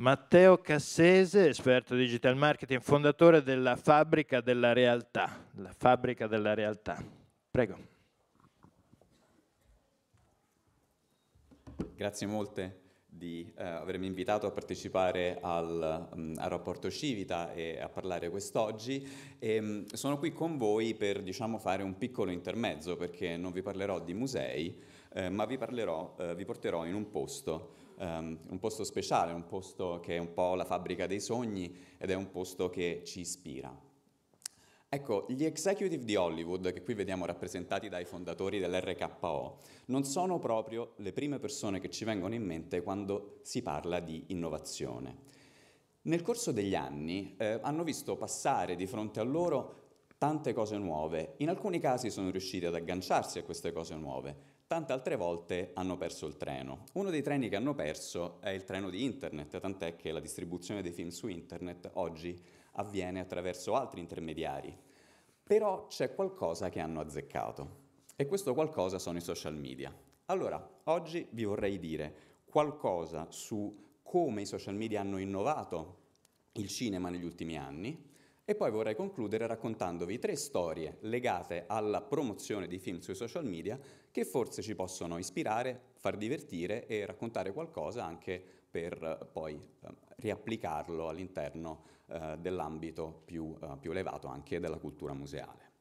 Matteo Cassese, esperto di digital marketing, fondatore della Fabbrica della Realtà. La Fabbrica della Realtà. Prego. Grazie molte di eh, avermi invitato a partecipare al, mh, mm, al, rapporto Civita e a parlare quest'oggi. E, ehm, mh, sono qui con voi per diciamo, fare un piccolo intermezzo perché non vi parlerò di musei, eh, ma vi, parlerò, eh, vi porterò in un posto um, un posto speciale, un posto che è un po' la fabbrica dei sogni ed è un posto che ci ispira. Ecco, gli executive di Hollywood, che qui vediamo rappresentati dai fondatori dell'RKO, non sono proprio le prime persone che ci vengono in mente quando si parla di innovazione. Nel corso degli anni eh, hanno visto passare di fronte a loro tante cose nuove, in alcuni casi sono riusciti ad agganciarsi a queste cose nuove, Tante altre volte hanno perso il treno. Uno dei treni che hanno perso è il treno di internet, tant'è che la distribuzione dei film su internet oggi avviene attraverso altri intermediari. Però c'è qualcosa che hanno azzeccato e questo qualcosa sono i social media. Allora, oggi vi vorrei dire qualcosa su come i social media hanno innovato il cinema negli ultimi anni, e poi vorrei concludere raccontandovi tre storie legate alla promozione di film sui social media che forse ci possono ispirare, far divertire e raccontare qualcosa anche per eh, poi eh, riapplicarlo all'interno eh, dell'ambito più, eh, più elevato anche della cultura museale.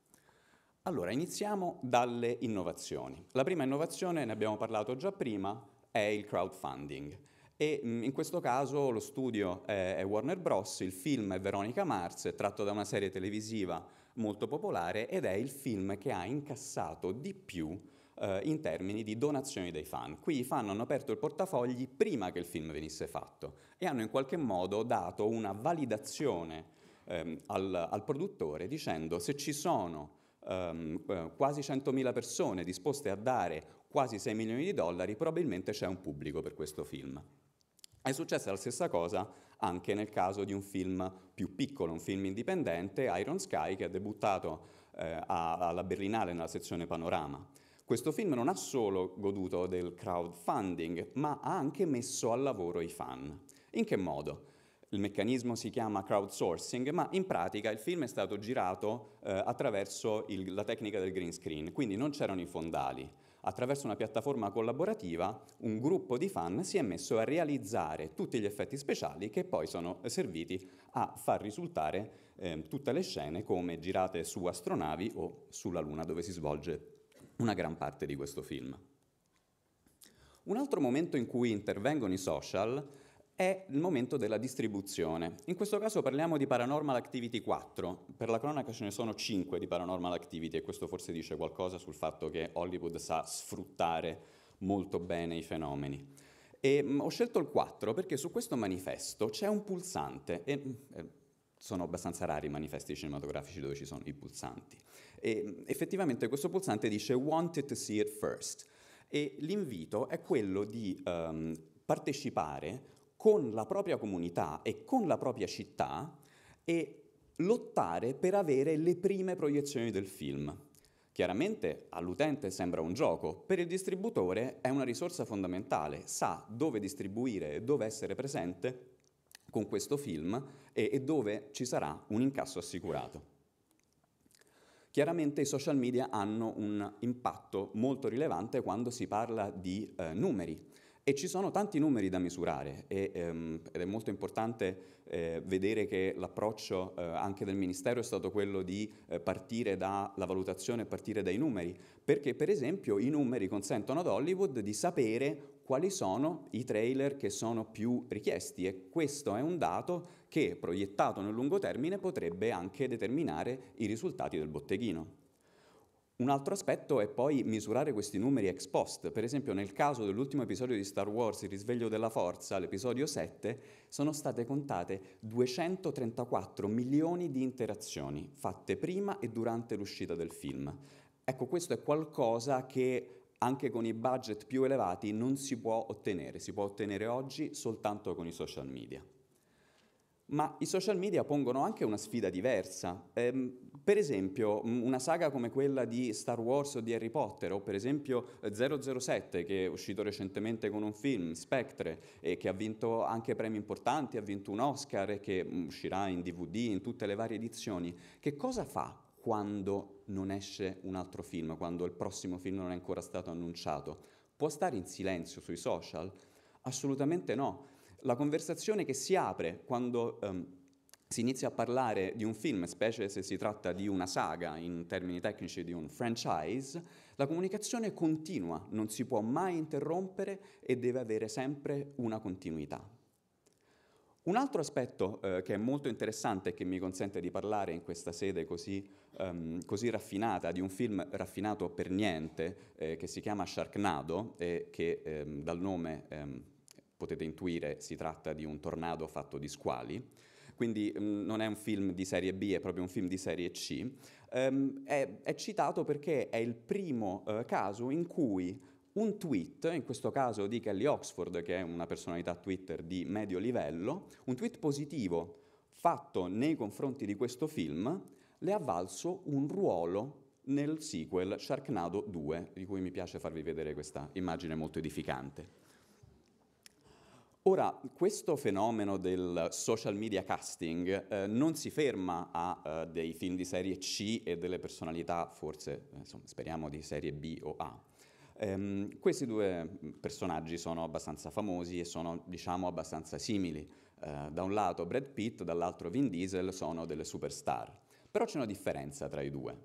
Allora, iniziamo dalle innovazioni. La prima innovazione, ne abbiamo parlato già prima, è il crowdfunding. E mhmm, in questo caso lo studio è, Warner Bros., il film è Veronica Mars, tratto da una serie televisiva molto popolare ed è il film che ha incassato di più eh, in termini di donazioni dei fan. Qui i fan hanno aperto il portafogli prima che il film venisse fatto e hanno in qualche modo dato una validazione ehm, al, al produttore dicendo se ci sono Um, quasi 100.000 persone disposte a dare quasi 6 milioni di dollari, probabilmente c'è un pubblico per questo film. È successa la stessa cosa anche nel caso di un film più piccolo, un film indipendente, Iron Sky, che ha debuttato eh, alla Berlinale nella sezione Panorama. Questo film non ha solo goduto del crowdfunding, ma ha anche messo al lavoro i fan. In che modo? Il meccanismo si chiama crowdsourcing, ma in pratica il film è stato girato eh, attraverso il, la tecnica del green screen, quindi non c'erano i fondali attraverso una piattaforma collaborativa, un gruppo di fan si è messo a realizzare tutti gli effetti speciali che poi sono serviti a far risultare eh, tutte le scene come girate su astronavi o sulla Luna dove si svolge una gran parte di questo film. Un altro momento in cui intervengono i social è il momento della distribuzione. In questo caso parliamo di Paranormal Activity 4, per la cronaca ce ne sono 5 di Paranormal Activity e questo forse dice qualcosa sul fatto che Hollywood sa sfruttare molto bene i fenomeni. E, mh, mm, ho scelto il 4 perché su questo manifesto c'è un pulsante e mh, mm, eh, sono abbastanza rari i manifesti cinematografici dove ci sono i pulsanti. E, mh, mm, effettivamente questo pulsante dice wanted to see it first e l'invito è quello di um, partecipare con la propria comunità e con la propria città e lottare per avere le prime proiezioni del film. Chiaramente all'utente sembra un gioco, per il distributore è una risorsa fondamentale, sa dove distribuire e dove essere presente con questo film e, e dove ci sarà un incasso assicurato. Chiaramente i social media hanno un impatto molto rilevante quando si parla di eh, numeri e ci sono tanti numeri da misurare e, ehm, ed è molto importante eh, vedere che l'approccio eh, anche del Ministero è stato quello di eh, partire dalla valutazione, e partire dai numeri, perché per esempio i numeri consentono ad Hollywood di sapere quali sono i trailer che sono più richiesti e questo è un dato che proiettato nel lungo termine potrebbe anche determinare i risultati del botteghino. Un altro aspetto è poi misurare questi numeri ex post. Per esempio, nel caso dell'ultimo episodio di Star Wars, Il risveglio della forza, l'episodio 7, sono state contate 234 milioni di interazioni fatte prima e durante l'uscita del film. Ecco, questo è qualcosa che anche con i budget più elevati non si può ottenere, si può ottenere oggi soltanto con i social media. Ma i social media pongono anche una sfida diversa. Eh, per esempio, una saga come quella di Star Wars o di Harry Potter, o per esempio 007, eh, che è uscito recentemente con un film, Spectre, e che ha vinto anche premi importanti, ha vinto un Oscar e che uscirà in DVD, in tutte le varie edizioni. Che cosa fa quando non esce un altro film, quando il prossimo film non è ancora stato annunciato? Può stare in silenzio sui social? Assolutamente no la conversazione che si apre quando um, si inizia a parlare di un film, specie se si tratta di una saga, in termini tecnici di un franchise, la comunicazione continua, non si può mai interrompere e deve avere sempre una continuità. Un altro aspetto eh, che è molto interessante e che mi consente di parlare in questa sede così, um, così raffinata, di un film raffinato per niente, eh, che si chiama Sharknado e che ehm, dal nome ehm, potete intuire si tratta di un tornado fatto di squali, quindi mh, mm, non è un film di serie B, è proprio un film di serie C. Um, è, è, citato perché è il primo uh, caso in cui un tweet, in questo caso di Kelly Oxford, che è una personalità Twitter di medio livello, un tweet positivo fatto nei confronti di questo film, le ha valso un ruolo nel sequel Sharknado 2, di cui mi piace farvi vedere questa immagine molto edificante. Ora, questo fenomeno del social media casting eh, non si ferma a eh, dei film di serie C e delle personalità, forse, eh, insomma, speriamo di serie B o A. Ehm, questi due personaggi sono abbastanza famosi e sono, diciamo, abbastanza simili. Eh, da un lato Brad Pitt, dall'altro Vin Diesel sono delle superstar. Però c'è una differenza tra i due.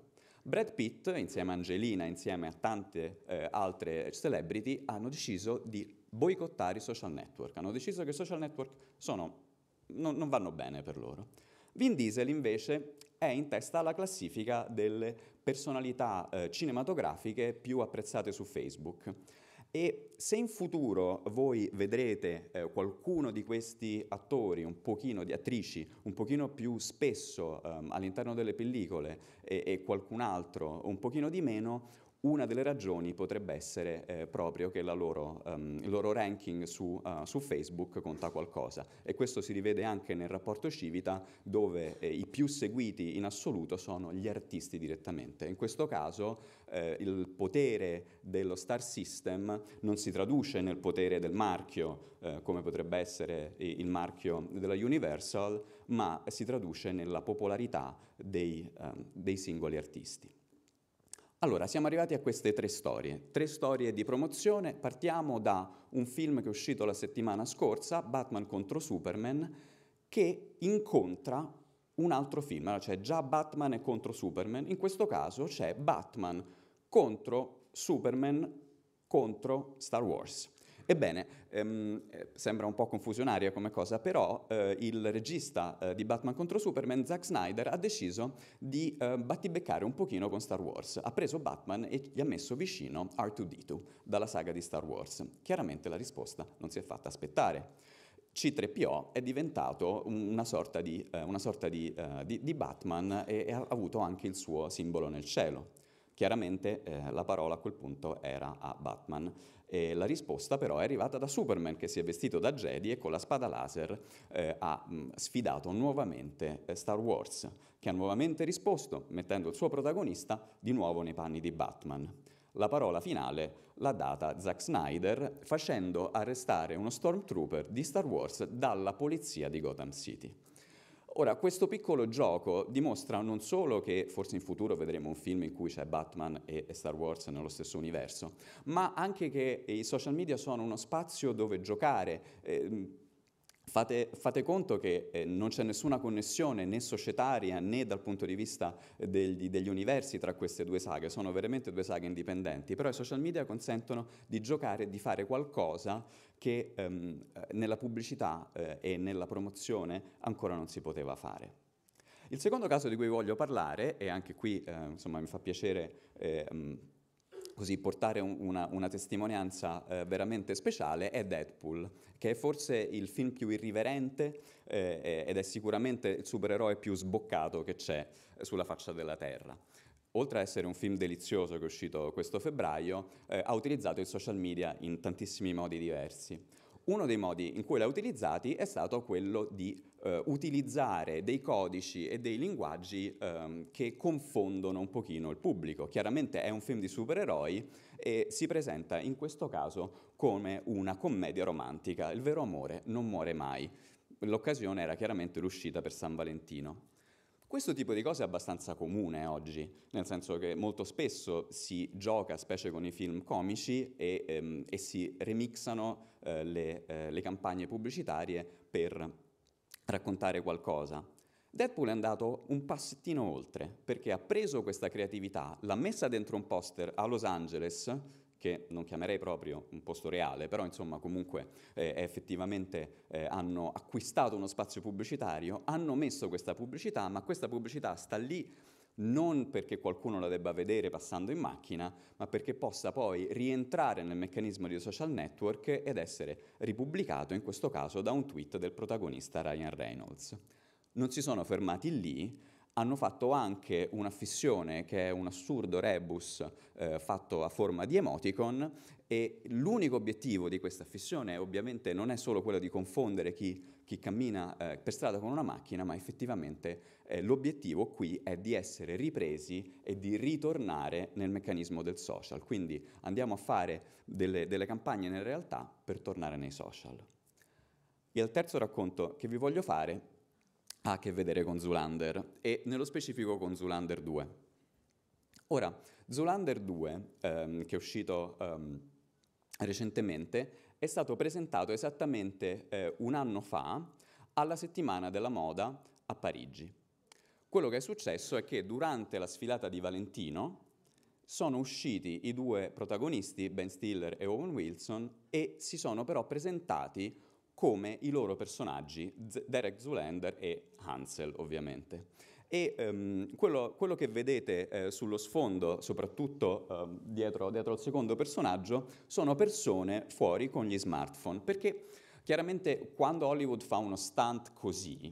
Brad Pitt, insieme a Angelina, insieme a tante eh, altre celebrity, hanno deciso di boicottare i social network. Hanno deciso che i social network sono, non, non vanno bene per loro. Vin Diesel invece è in testa alla classifica delle personalità eh, cinematografiche più apprezzate su Facebook. E se in futuro voi vedrete eh, qualcuno di questi attori, un pochino di attrici, un pochino più spesso ehm, all'interno delle pellicole e, e qualcun altro un pochino di meno, una delle ragioni potrebbe essere eh, proprio che loro, um, il loro ranking su, uh, su, Facebook conta qualcosa e questo si rivede anche nel rapporto Civita dove eh, i più seguiti in assoluto sono gli artisti direttamente. In questo caso eh, il potere dello star system non si traduce nel potere del marchio eh, come potrebbe essere il marchio della Universal ma si traduce nella popolarità dei, um, dei singoli artisti. Allora, siamo arrivati a queste tre storie, tre storie di promozione. Partiamo da un film che è uscito la settimana scorsa, Batman contro Superman, che incontra un altro film, allora, cioè già Batman è contro Superman, in questo caso c'è Batman contro Superman contro Star Wars. Ebbene, ehm, sembra un po' confusionaria come cosa, però eh, il regista eh, di Batman contro Superman, Zack Snyder, ha deciso di eh, battibeccare un pochino con Star Wars. Ha preso Batman e gli ha messo vicino R2D2 dalla saga di Star Wars. Chiaramente la risposta non si è fatta aspettare. C3PO è diventato una sorta di, eh, una sorta di, eh, di, di Batman e, e ha avuto anche il suo simbolo nel cielo. Chiaramente eh, la parola a quel punto era a Batman. E la risposta però è arrivata da Superman che si è vestito da Jedi e con la spada laser eh, ha mm, sfidato nuovamente eh, Star Wars, che ha nuovamente risposto mettendo il suo protagonista di nuovo nei panni di Batman. La parola finale l'ha data Zack Snyder facendo arrestare uno stormtrooper di Star Wars dalla polizia di Gotham City. Ora, questo piccolo gioco dimostra non solo che forse in futuro vedremo un film in cui c'è Batman e Star Wars nello stesso universo, ma anche che i social media sono uno spazio dove giocare, eh, Fate, fate, conto che eh, non c'è nessuna connessione né societaria né dal punto di vista degli, degli, universi tra queste due saghe, sono veramente due saghe indipendenti, però i social media consentono di giocare e di fare qualcosa che ehm, eh, nella pubblicità eh, e nella promozione ancora non si poteva fare. Il secondo caso di cui voglio parlare, e anche qui eh, insomma, mi fa piacere eh, così portare un, una, una, testimonianza eh, veramente speciale è Deadpool, che è forse il film più irriverente eh, ed è sicuramente il supereroe più sboccato che c'è sulla faccia della Terra. Oltre a essere un film delizioso che è uscito questo febbraio, eh, ha utilizzato i social media in tantissimi modi diversi. Uno dei modi in cui l'ha utilizzati è stato quello di eh, utilizzare dei codici e dei linguaggi ehm, che confondono un pochino il pubblico. Chiaramente è un film di supereroi e si presenta in questo caso come una commedia romantica. Il vero amore non muore mai. L'occasione era chiaramente l'uscita per San Valentino. Questo tipo di cose è abbastanza comune oggi, nel senso che molto spesso si gioca, specie con i film comici, e, ehm, e si remixano eh, le, eh, le, campagne pubblicitarie per raccontare qualcosa. Deadpool è andato un passettino oltre perché ha preso questa creatività, l'ha messa dentro un poster a Los Angeles, che non chiamerei proprio un posto reale, però insomma comunque eh, effettivamente eh, hanno acquistato uno spazio pubblicitario, hanno messo questa pubblicità, ma questa pubblicità sta lì non perché qualcuno la debba vedere passando in macchina, ma perché possa poi rientrare nel meccanismo di social network ed essere ripubblicato, in questo caso, da un tweet del protagonista Ryan Reynolds. Non si sono fermati lì, hanno fatto anche una fissione che è un assurdo rebus eh, fatto a forma di emoticon e l'unico obiettivo di questa fissione ovviamente non è solo quello di confondere chi, chi cammina eh, per strada con una macchina, ma effettivamente eh, l'obiettivo qui è di essere ripresi e di ritornare nel meccanismo del social. Quindi andiamo a fare delle, delle campagne nella realtà per tornare nei social. E il terzo racconto che vi voglio fare ha a che vedere con Zulander e nello specifico con Zulander 2. Ora, Zulander 2, ehm, che è uscito... Ehm, recentemente, è stato presentato esattamente eh, un anno fa alla settimana della moda a Parigi. Quello che è successo è che durante la sfilata di Valentino sono usciti i due protagonisti, Ben Stiller e Owen Wilson, e si sono però presentati come i loro personaggi, Derek Zulander e Hansel ovviamente. E ehm, quello, quello, che vedete eh, sullo sfondo, soprattutto eh, dietro, dietro al secondo personaggio, sono persone fuori con gli smartphone, perché chiaramente quando Hollywood fa uno stunt così,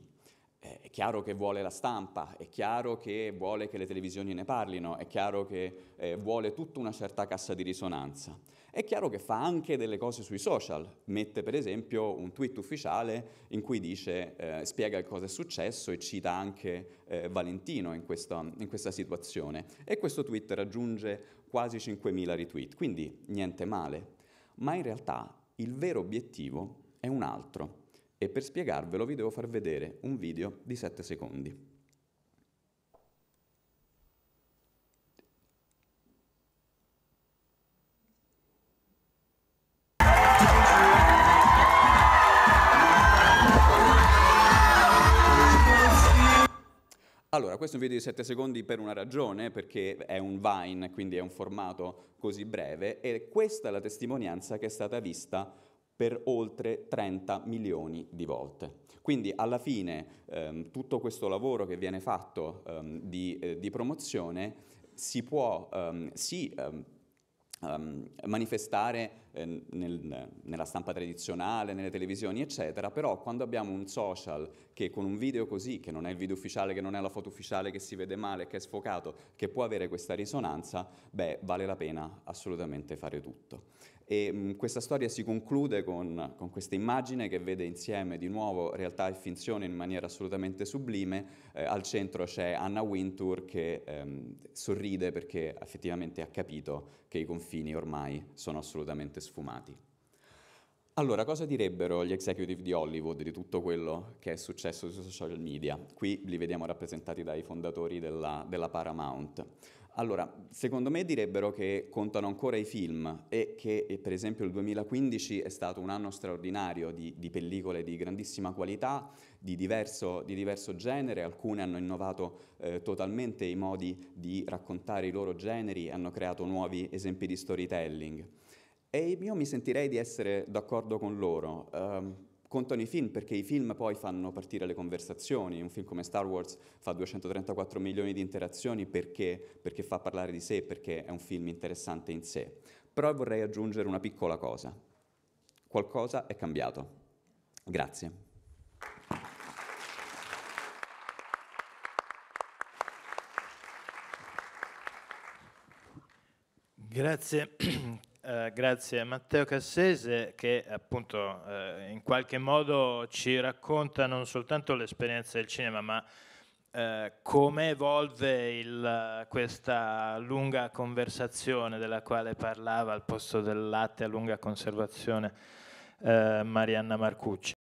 eh, è chiaro che vuole la stampa, è chiaro che vuole che le televisioni ne parlino, è chiaro che eh, vuole tutta una certa cassa di risonanza. È chiaro che fa anche delle cose sui social, mette per esempio un tweet ufficiale in cui dice, eh, spiega cosa è successo e cita anche eh, Valentino in questa, in questa situazione. E questo tweet raggiunge quasi 5.000 retweet, quindi niente male. Ma in realtà il vero obiettivo è un altro e per spiegarvelo vi devo far vedere un video di 7 secondi. Allora, questo è un video di 7 secondi per una ragione, perché è un Vine, quindi è un formato così breve, e questa è la testimonianza che è stata vista per oltre 30 milioni di volte. Quindi alla fine ehm, tutto questo lavoro che viene fatto ehm, di, eh, di, promozione si può ehm, sì ehm, Um, manifestare eh, nel, nella stampa tradizionale, nelle televisioni, eccetera, però quando abbiamo un social che con un video così, che non è il video ufficiale, che non è la foto ufficiale, che si vede male, che è sfocato, che può avere questa risonanza, beh, vale la pena assolutamente fare tutto. E mh, mm, questa storia si conclude con, con, questa immagine che vede insieme di nuovo realtà e finzione in maniera assolutamente sublime. Eh, al centro c'è Anna Wintour che ehm, sorride perché effettivamente ha capito che i confini ormai sono assolutamente sfumati. Allora, cosa direbbero gli executive di Hollywood di tutto quello che è successo sui social media? Qui li vediamo rappresentati dai fondatori della, della Paramount. Allora, secondo me direbbero che contano ancora i film e che e eh, per esempio il 2015 è stato un anno straordinario di, di pellicole di grandissima qualità, di diverso, di diverso genere, alcune hanno innovato eh, totalmente i modi di raccontare i loro generi, hanno creato nuovi esempi di storytelling. E io mi sentirei di essere d'accordo con loro. Um, contano i film perché i film poi fanno partire le conversazioni, un film come Star Wars fa 234 milioni di interazioni perché, perché fa parlare di sé, perché è un film interessante in sé. Però vorrei aggiungere una piccola cosa, qualcosa è cambiato. Grazie. Grazie, eh, grazie a Matteo Cassese che appunto eh, in qualche modo ci racconta non soltanto l'esperienza del cinema ma eh, come evolve il, questa lunga conversazione della quale parlava al posto del latte a lunga conservazione eh, Marianna Marcucci.